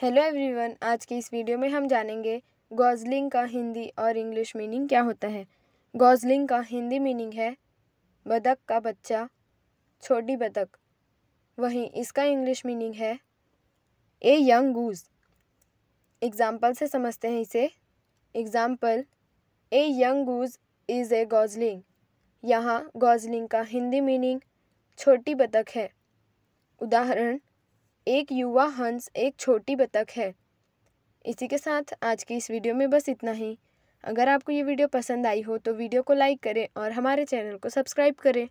hello everyone आज की इस वीडियो में हम जानेंगे गॉजलिंग का हिंदी और इंग्लिश मीनिंग क्या होता है गॉजलिंग का हिंदी मीनिंग है बदक का बच्चा छोटी बतख वहीं इसका इंग्लिश मीनिंग है ए यंग गूज एग्ज़ाम्पल से समझते हैं इसे example a young goose is a gosling यहाँ गॉजलिंग का हिंदी मीनिंग छोटी बतख है उदाहरण एक युवा हंस एक छोटी बतख है इसी के साथ आज की इस वीडियो में बस इतना ही अगर आपको ये वीडियो पसंद आई हो तो वीडियो को लाइक करें और हमारे चैनल को सब्सक्राइब करें